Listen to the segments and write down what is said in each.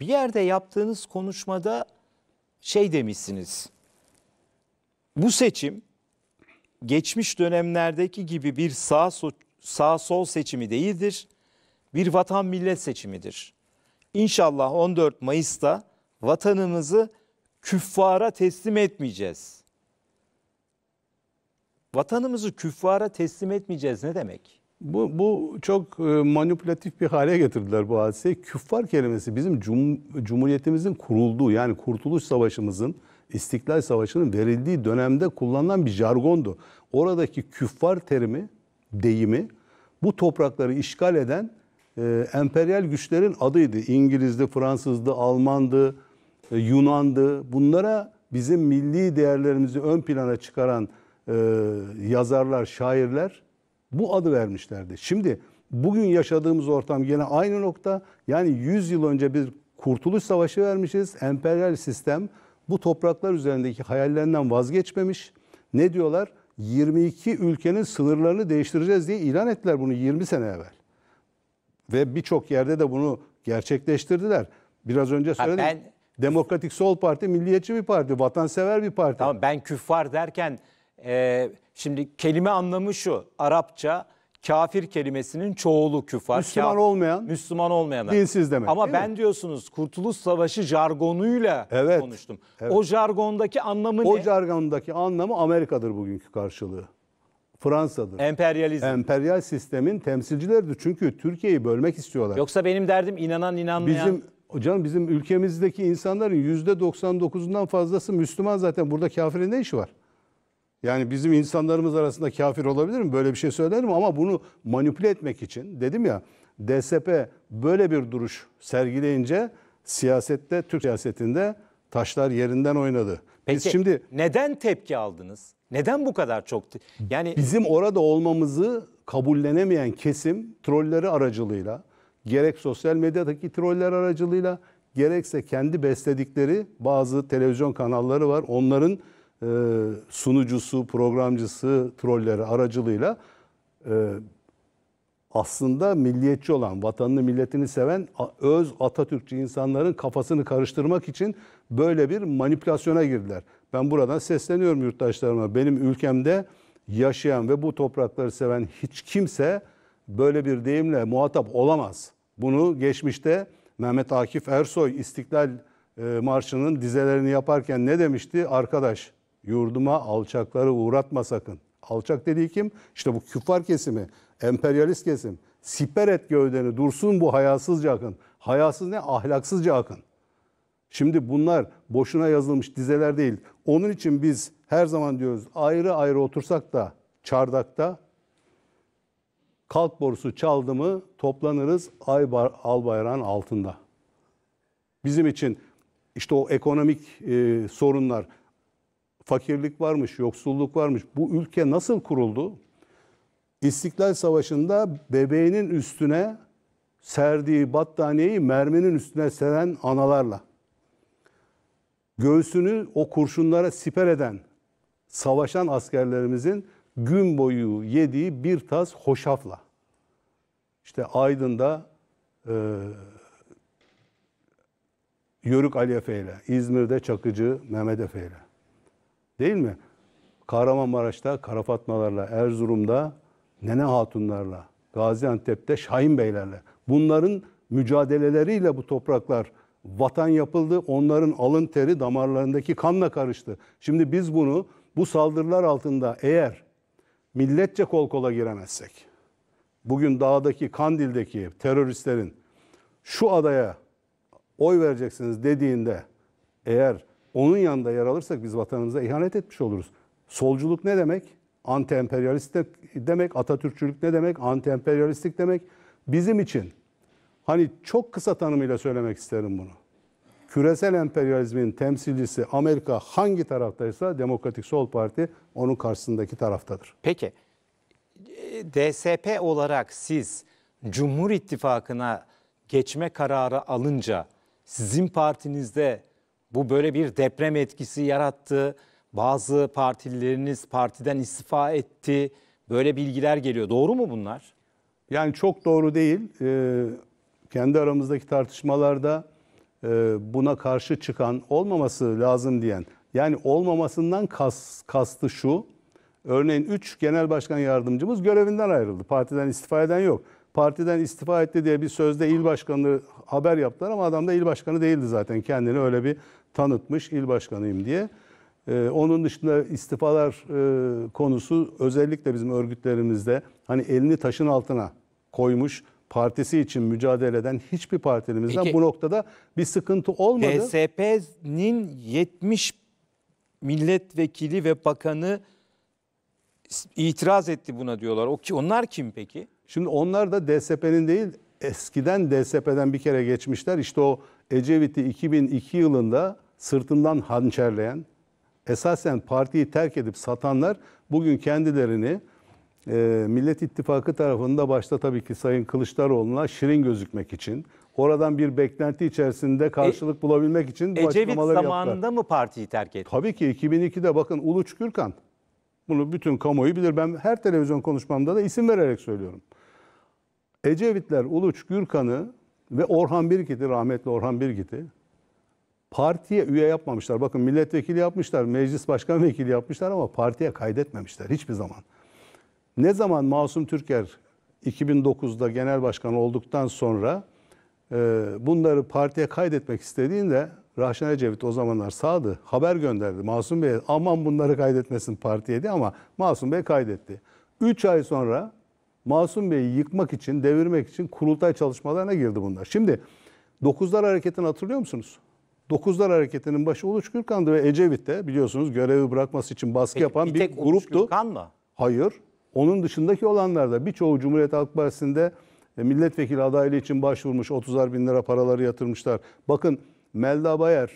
Bir yerde yaptığınız konuşmada şey demişsiniz. Bu seçim geçmiş dönemlerdeki gibi bir sağ, sağ sol seçimi değildir. Bir vatan millet seçimidir. İnşallah 14 Mayıs'ta vatanımızı küffara teslim etmeyeceğiz. Vatanımızı küffara teslim etmeyeceğiz ne demek? Bu, bu çok e, manipülatif bir hale getirdiler bu hadiseyi. Küffar kelimesi bizim cum, Cumhuriyetimizin kurulduğu yani Kurtuluş Savaşımızın, İstiklal Savaşı'nın verildiği dönemde kullanılan bir jargondu. Oradaki küffar terimi, deyimi bu toprakları işgal eden e, emperyal güçlerin adıydı. İngiliz'di, Fransız'dı, Alman'dı, e, Yunan'dı. Bunlara bizim milli değerlerimizi ön plana çıkaran e, yazarlar, şairler bu adı vermişlerdi. Şimdi bugün yaşadığımız ortam yine aynı nokta. Yani 100 yıl önce bir kurtuluş savaşı vermişiz. Emperyal sistem bu topraklar üzerindeki hayallerinden vazgeçmemiş. Ne diyorlar? 22 ülkenin sınırlarını değiştireceğiz diye ilan ettiler bunu 20 sene evvel. Ve birçok yerde de bunu gerçekleştirdiler. Biraz önce söyledim. Ha ben... Demokratik Sol Parti milliyetçi bir parti, vatansever bir parti. Tamam ben küffar derken e, şimdi kelime anlamı şu. Arapça kafir kelimesinin çoğulu küfar. Müslüman olmayan. Müslüman olmayanlar. Dinsiz demek. Ama ben mi? diyorsunuz Kurtuluş Savaşı jargonuyla evet, konuştum. Evet. O jargondaki anlamı o ne? O jargondaki anlamı Amerika'dır bugünkü karşılığı. Fransa'dır. Emperyalizm. Emperyal sistemin temsilcileridir. Çünkü Türkiye'yi bölmek istiyorlar. Yoksa benim derdim inanan inanmayan. Bizim Hocam bizim ülkemizdeki insanların %99'undan fazlası Müslüman zaten. Burada kafirin ne işi var? Yani bizim insanlarımız arasında kafir olabilir mi? Böyle bir şey söylerim ama bunu manipüle etmek için dedim ya DSP böyle bir duruş sergileyince siyasette, Türk siyasetinde taşlar yerinden oynadı. Peki Biz şimdi neden tepki aldınız? Neden bu kadar çok? Yani bizim orada olmamızı kabullenemeyen kesim trolleri aracılığıyla gerek sosyal medyadaki troller aracılığıyla gerekse kendi besledikleri bazı televizyon kanalları var. Onların e, sunucusu, programcısı, trolleri aracılığıyla e, aslında milliyetçi olan, vatanını, milletini seven öz Atatürkçü insanların kafasını karıştırmak için böyle bir manipülasyona girdiler. Ben buradan sesleniyorum yurttaşlarıma. Benim ülkemde yaşayan ve bu toprakları seven hiç kimse böyle bir deyimle muhatap olamaz. Bunu geçmişte Mehmet Akif Ersoy İstiklal e, Marşı'nın dizelerini yaparken ne demişti? Arkadaş yurduma alçakları uğratma sakın. Alçak dediği kim? İşte bu küffar kesimi, emperyalist kesim. Siper et gövdeni, dursun bu hayasızca akın. Hayasız ne? Ahlaksızca akın. Şimdi bunlar boşuna yazılmış dizeler değil. Onun için biz her zaman diyoruz ayrı ayrı otursak da çardakta kalk borusu çaldı mı toplanırız ay bar, al bayrağın altında. Bizim için işte o ekonomik e, sorunlar, fakirlik varmış, yoksulluk varmış. Bu ülke nasıl kuruldu? İstiklal Savaşı'nda bebeğinin üstüne serdiği battaniyeyi merminin üstüne seren analarla. Göğsünü o kurşunlara siper eden savaşan askerlerimizin gün boyu yediği bir tas hoşafla. İşte Aydın'da e, Yörük Ali Efe ile, İzmir'de Çakıcı Mehmet Efe ile. Değil mi? Kahramanmaraş'ta Karafatmalarla, Erzurum'da Nene Hatunlarla, Gaziantep'te Şahin Beylerle. Bunların mücadeleleriyle bu topraklar vatan yapıldı. Onların alın teri damarlarındaki kanla karıştı. Şimdi biz bunu bu saldırılar altında eğer milletçe kol kola giremezsek, bugün dağdaki Kandil'deki teröristlerin şu adaya oy vereceksiniz dediğinde eğer onun yanında yer alırsak biz vatanımıza ihanet etmiş oluruz. Solculuk ne demek? Anti-emperyalist demek, Atatürkçülük ne demek? Anti-emperyalistlik demek. Bizim için hani çok kısa tanımıyla söylemek isterim bunu. Küresel emperyalizmin temsilcisi Amerika hangi taraftaysa Demokratik Sol Parti onun karşısındaki taraftadır. Peki e, DSP olarak siz Cumhur İttifakı'na geçme kararı alınca sizin partinizde bu böyle bir deprem etkisi yarattı. Bazı partilileriniz partiden istifa etti. Böyle bilgiler geliyor. Doğru mu bunlar? Yani çok doğru değil. Ee, kendi aramızdaki tartışmalarda e, buna karşı çıkan olmaması lazım diyen. Yani olmamasından kas, kastı şu. Örneğin 3 genel başkan yardımcımız görevinden ayrıldı. Partiden istifa eden yok. Partiden istifa etti diye bir sözde il başkanı haber yaptılar ama adam da il başkanı değildi zaten. Kendini öyle bir tanıtmış il başkanıyım diye. Ee, onun dışında istifalar e, konusu özellikle bizim örgütlerimizde hani elini taşın altına koymuş partisi için mücadele eden hiçbir partimizden Peki, bu noktada bir sıkıntı olmadı. DSP'nin 70 milletvekili ve bakanı itiraz etti buna diyorlar. O ki onlar kim peki? Şimdi onlar da DSP'nin değil eskiden DSP'den bir kere geçmişler. İşte o Ecevit'i 2002 yılında sırtından hançerleyen, esasen partiyi terk edip satanlar bugün kendilerini e, Millet İttifakı tarafında başta tabii ki Sayın Kılıçdaroğlu'na şirin gözükmek için, oradan bir beklenti içerisinde karşılık e, bulabilmek için bu Ecevit açıklamaları yaptılar. Ecevit zamanında mı partiyi terk etti? Tabii ki 2002'de bakın Uluç Gürkan, bunu bütün kamuoyu bilir. Ben her televizyon konuşmamda da isim vererek söylüyorum. Ecevitler Uluç Gürkan'ı ve Orhan Birgit'i, rahmetli Orhan Birgit'i partiye üye yapmamışlar. Bakın milletvekili yapmışlar, meclis başkan vekili yapmışlar ama partiye kaydetmemişler hiçbir zaman. Ne zaman Masum Türker 2009'da genel başkan olduktan sonra e, bunları partiye kaydetmek istediğinde Rahşan Ecevit o zamanlar sağdı. Haber gönderdi Masum Bey'e aman bunları kaydetmesin partiye diye ama Masum Bey kaydetti. 3 ay sonra Masum Bey'i yıkmak için, devirmek için kurultay çalışmalarına girdi bunlar. Şimdi 9'lar hareketini hatırlıyor musunuz? Dokuzlar Hareketi'nin başı Uluç Gürkan'dı ve Ecevit'te biliyorsunuz görevi bırakması için baskı Peki, yapan bir, tek bir gruptu. Gürkan mı? Hayır. Onun dışındaki olanlar da birçoğu Cumhuriyet Halk Partisi'nde e, milletvekili adaylığı için başvurmuş. 30'ar bin lira paraları yatırmışlar. Bakın Melda Bayer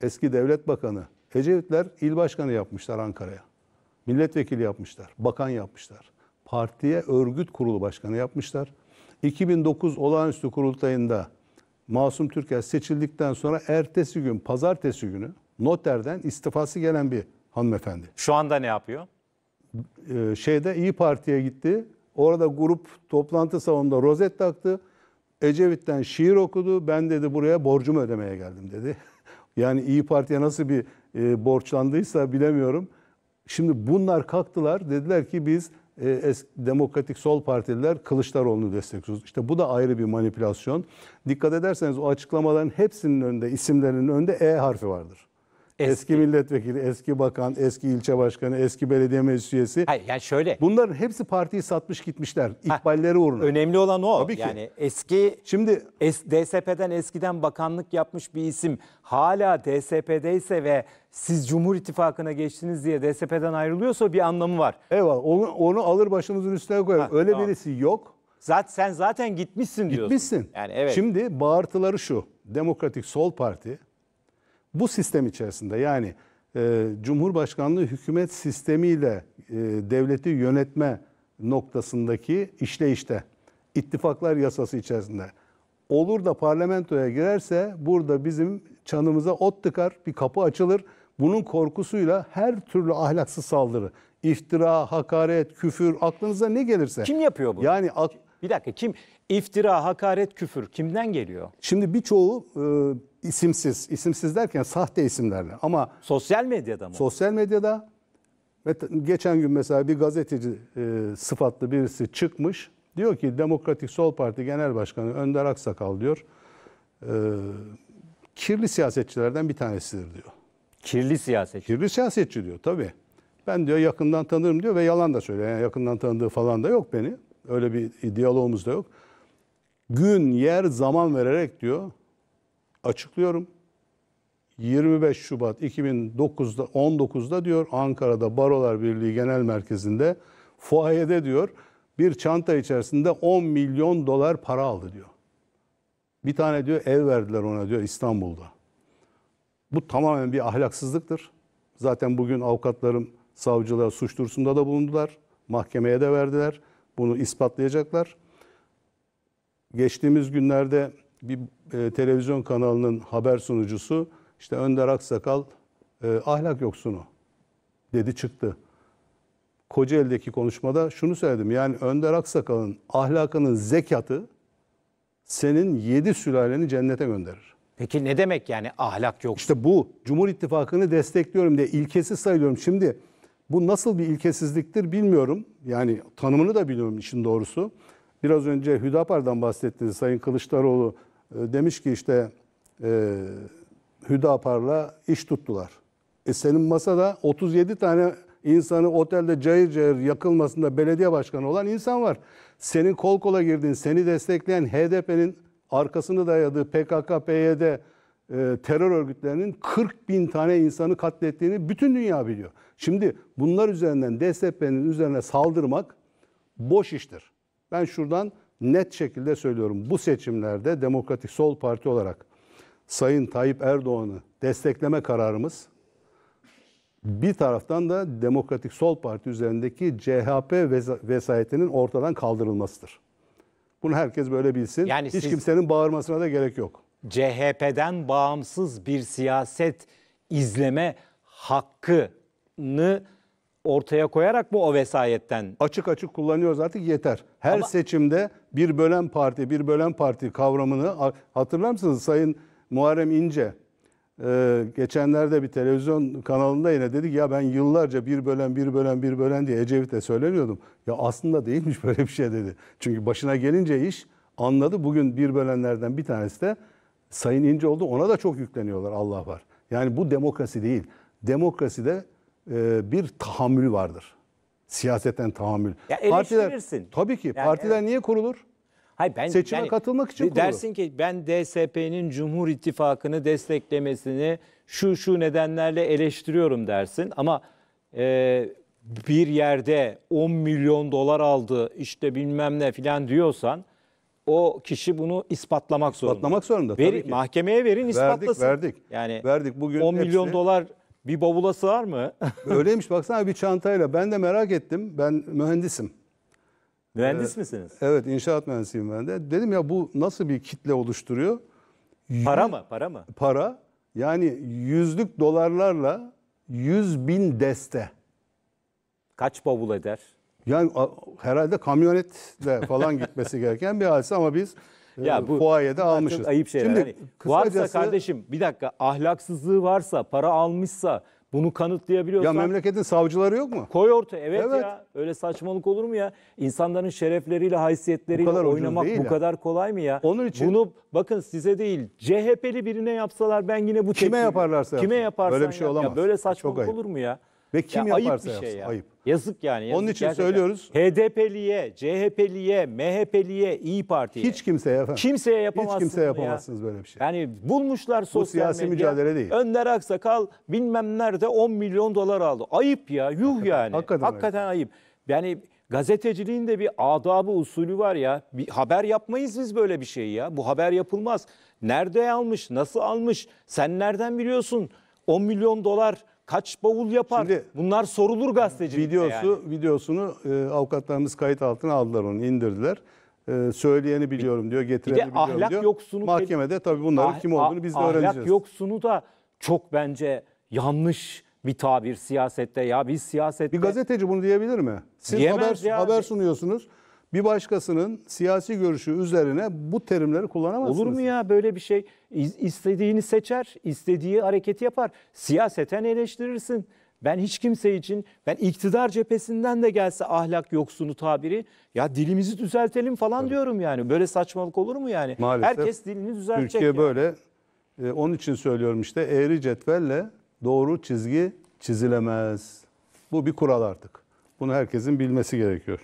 eski devlet bakanı. Ecevitler il başkanı yapmışlar Ankara'ya. Milletvekili yapmışlar. Bakan yapmışlar. Partiye örgüt kurulu başkanı yapmışlar. 2009 olağanüstü kurultayında Masum Türker seçildikten sonra ertesi gün, pazartesi günü noterden istifası gelen bir hanımefendi. Şu anda ne yapıyor? Ee, şeyde İyi Parti'ye gitti. Orada grup toplantı salonunda rozet taktı. Ecevit'ten şiir okudu. Ben dedi buraya borcumu ödemeye geldim dedi. yani İyi Parti'ye nasıl bir e, borçlandıysa bilemiyorum. Şimdi bunlar kalktılar dediler ki biz e, demokratik sol partililer Kılıçdaroğlu'nu destekliyoruz. İşte bu da ayrı bir manipülasyon. Dikkat ederseniz o açıklamaların hepsinin önünde, isimlerinin önünde E harfi vardır. Eski. eski milletvekili, eski bakan, eski ilçe başkanı, eski belediye meclis üyesi. Hayır yani şöyle. Bunların hepsi partiyi satmış gitmişler. İkballeri uğruna. Önemli olan o. Tabii ki. Yani eski Şimdi es, DSP'den eskiden bakanlık yapmış bir isim hala DSP'deyse ve siz Cumhur İttifakı'na geçtiniz diye DSP'den ayrılıyorsa bir anlamı var. Eyvallah. Onu, onu alır başımızın üstüne koyar. Öyle tamam. birisi yok. Zaten sen zaten gitmişsin diyorsun. Gitmişsin. Yani evet. Şimdi bağırtıları şu. Demokratik Sol Parti bu sistem içerisinde yani e, Cumhurbaşkanlığı hükümet sistemiyle e, devleti yönetme noktasındaki işleyişte ittifaklar yasası içerisinde olur da parlamentoya girerse burada bizim çanımıza ot tıkar, bir kapı açılır. Bunun korkusuyla her türlü ahlaksız saldırı, iftira, hakaret, küfür aklınıza ne gelirse. Kim yapıyor bunu? Yani ak- bir dakika kim iftira, hakaret, küfür kimden geliyor? Şimdi birçoğu e, isimsiz, isimsiz derken sahte isimlerle ama sosyal medyada mı? Sosyal medyada ve geçen gün mesela bir gazeteci e, sıfatlı birisi çıkmış. Diyor ki Demokratik Sol Parti Genel Başkanı Önder Aksakal diyor. E, kirli siyasetçilerden bir tanesidir diyor. Kirli siyasetçi. Kirli siyasetçi diyor tabii. Ben diyor yakından tanırım diyor ve yalan da söylüyor. Yani yakından tanıdığı falan da yok beni. Öyle bir diyalogumuz da yok. Gün, yer, zaman vererek diyor açıklıyorum. 25 Şubat 2009'da 19'da diyor Ankara'da Barolar Birliği Genel Merkezi'nde fuayede diyor bir çanta içerisinde 10 milyon dolar para aldı diyor. Bir tane diyor ev verdiler ona diyor İstanbul'da. Bu tamamen bir ahlaksızlıktır. Zaten bugün avukatlarım savcılara suç duyurusunda da bulundular. Mahkemeye de verdiler. Bunu ispatlayacaklar. Geçtiğimiz günlerde bir e, televizyon kanalının haber sunucusu işte Önder Aksakal e, ahlak yoksunu dedi çıktı. Kocaeli'deki konuşmada şunu söyledim. Yani Önder Aksakal'ın ahlakının zekatı senin yedi sülaleni cennete gönderir. Peki ne demek yani ahlak yok? İşte bu Cumhur İttifakı'nı destekliyorum diye ilkesiz sayılıyorum. Şimdi bu nasıl bir ilkesizliktir bilmiyorum. Yani tanımını da bilmiyorum işin doğrusu. Biraz önce Hüdapar'dan bahsettiniz Sayın Kılıçdaroğlu ee, demiş ki işte e, Hüdapar'la iş tuttular. E senin masada 37 tane insanı otelde cayır cayır yakılmasında belediye başkanı olan insan var. Senin kol kola girdiğin, seni destekleyen HDP'nin arkasını dayadığı PKK, PYD e, terör örgütlerinin 40 bin tane insanı katlettiğini bütün dünya biliyor. Şimdi bunlar üzerinden DSP'nin üzerine saldırmak boş iştir. Ben şuradan net şekilde söylüyorum. Bu seçimlerde Demokratik Sol Parti olarak Sayın Tayyip Erdoğan'ı destekleme kararımız bir taraftan da Demokratik Sol Parti üzerindeki CHP vesayetinin ortadan kaldırılmasıdır. Bunu herkes böyle bilsin. Yani Hiç siz kimsenin bağırmasına da gerek yok. CHP'den bağımsız bir siyaset izleme hakkını ortaya koyarak bu o vesayetten? Açık açık kullanıyoruz artık yeter. Her Ama... seçimde bir bölen parti, bir bölen parti kavramını hatırlar mısınız Sayın Muharrem İnce? E, geçenlerde bir televizyon kanalında yine dedik ya ben yıllarca bir bölen bir bölen bir bölen diye Ecevit'e söyleniyordum. Ya aslında değilmiş böyle bir şey dedi. Çünkü başına gelince iş anladı. Bugün bir bölenlerden bir tanesi de Sayın İnce oldu. Ona da çok yükleniyorlar Allah var. Yani bu demokrasi değil. Demokrasi de. E, bir tahammül vardır. siyasetten tahammül. Ya partiler, tabii ki. Yani partiler evet. niye kurulur? Hayır ben seçime yani, katılmak için kurulur. Dersin ki ben DSP'nin Cumhur İttifakı'nı desteklemesini şu şu nedenlerle eleştiriyorum dersin ama e, bir yerde 10 milyon dolar aldı işte bilmem ne filan diyorsan o kişi bunu ispatlamak zorunda. İspatlamak zorunda. Veri, ki. Mahkemeye verin ispatlasın. Verdik, verdik. Yani verdik. Bugün 10 milyon dolar bir bavula sığar mı? Öyleymiş baksana bir çantayla. Ben de merak ettim. Ben mühendisim. Mühendis ee, misiniz? Evet inşaat mühendisiyim ben de. Dedim ya bu nasıl bir kitle oluşturuyor? Para mı? Para mı? Para. Yani yüzlük dolarlarla yüz bin deste. Kaç bavul eder? Yani herhalde kamyonetle falan gitmesi gereken bir hadise ama biz ee, ya bu fuayede almışız. Ayıp şeyler. Şimdi, yani, kısacası, varsa kardeşim bir dakika ahlaksızlığı varsa, para almışsa bunu kanıtlayabiliyorsan... Ya memleketin savcıları yok mu? Koy orta evet, evet. ya. Öyle saçmalık olur mu ya? İnsanların şerefleriyle, haysiyetleriyle bu kadar oynamak bu ya. kadar kolay mı ya? Onun için... Bunu bakın size değil CHP'li birine yapsalar ben yine bu tepkiyi... Kime yaparlarsa Kime yaparsan Böyle bir şey olamaz. Ya böyle saçmalık olur mu ya? Ve kim ya yaparsa ayıp bir şey yapsın. Ya. Ayıp. Yazık yani. Yazık Onun için gerçekten. söylüyoruz. HDP'liye, CHP'liye, MHP'liye, İyi Parti'ye. Hiç kimseye efendim. Kimseye yapamazsınız. Hiç kimseye yapamazsınız ya. böyle bir şey. Yani bulmuşlar sosyal Bu siyasi medya. mücadele değil. Önder Aksakal bilmem nerede 10 milyon dolar aldı. Ayıp ya, yuh hakikaten, yani. Hakikaten, hakikaten ayıp. ayıp. Yani gazeteciliğin de bir adabı usulü var ya. Bir haber yapmayız biz böyle bir şey ya. Bu haber yapılmaz. Nerede almış, nasıl almış, sen nereden biliyorsun? 10 milyon dolar kaç bavul yapar? Şimdi, Bunlar sorulur gazetecilikte videosu, yani. Videosunu e, avukatlarımız kayıt altına aldılar onu indirdiler. E, söyleyeni biliyorum diyor, getireni biliyorum ahlak diyor. ahlak yoksunu... Mahkemede tabii bunların ah, kim olduğunu ah, biz de ahlak öğreneceğiz. Ahlak yoksunu da çok bence yanlış bir tabir siyasette ya biz siyasette... Bir gazeteci bunu diyebilir mi? Siz haber, haber sunuyorsunuz bir başkasının siyasi görüşü üzerine bu terimleri kullanamazsınız. Olur mu ya böyle bir şey? İstediğini seçer, istediği hareketi yapar. Siyaseten eleştirirsin. Ben hiç kimse için, ben iktidar cephesinden de gelse ahlak yoksunu tabiri, ya dilimizi düzeltelim falan evet. diyorum yani. Böyle saçmalık olur mu yani? Maalesef Herkes dilini düzeltecek. Türkiye yani. böyle, e, onun için söylüyorum işte eğri cetvelle doğru çizgi çizilemez. Bu bir kural artık. Bunu herkesin bilmesi gerekiyor.